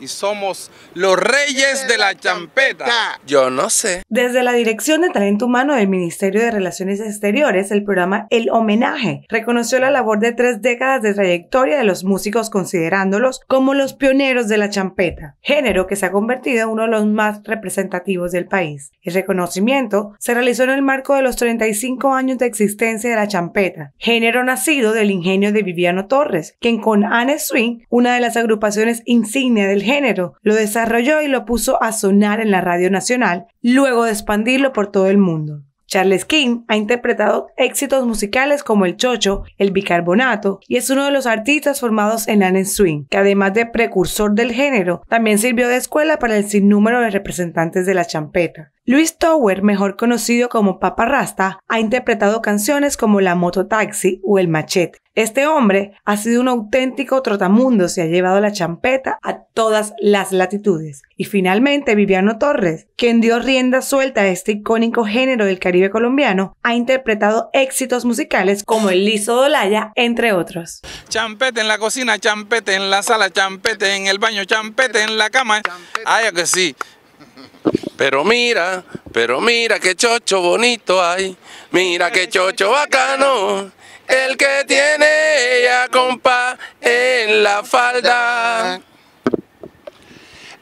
y somos los reyes de la champeta. Yo no sé. Desde la Dirección de Talento Humano del Ministerio de Relaciones Exteriores, el programa El Homenaje reconoció la labor de tres décadas de trayectoria de los músicos considerándolos como los pioneros de la champeta, género que se ha convertido en uno de los más representativos del país. El reconocimiento se realizó en el marco de los 35 años de existencia de la champeta, género nacido del ingenio de Viviano Torres, quien con Anne Swing, una de las agrupaciones insignia del género, lo desarrolló y lo puso a sonar en la radio nacional, luego de expandirlo por todo el mundo. Charles King ha interpretado éxitos musicales como El Chocho, El Bicarbonato y es uno de los artistas formados en Anne Swing, que además de precursor del género, también sirvió de escuela para el sinnúmero de representantes de la champeta. Luis Tower, mejor conocido como Papa Rasta, ha interpretado canciones como La Moto Mototaxi o El Machete. Este hombre ha sido un auténtico trotamundo se ha llevado la champeta a todas las latitudes. Y finalmente Viviano Torres, quien dio rienda suelta a este icónico género del Caribe colombiano, ha interpretado éxitos musicales como El Liso Dolaya, entre otros. Champete en la cocina, champete en la sala, champete en el baño, champete en la cama. Ay, que sí. Pero mira, pero mira qué chocho bonito hay, mira qué chocho bacano, el que tiene ella compa en la falda.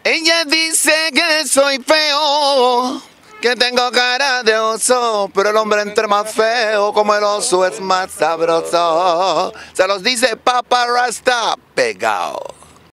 Ella dice que soy feo, que tengo cara de oso, pero el hombre entre más feo como el oso es más sabroso. Se los dice Papa Rasta pegado.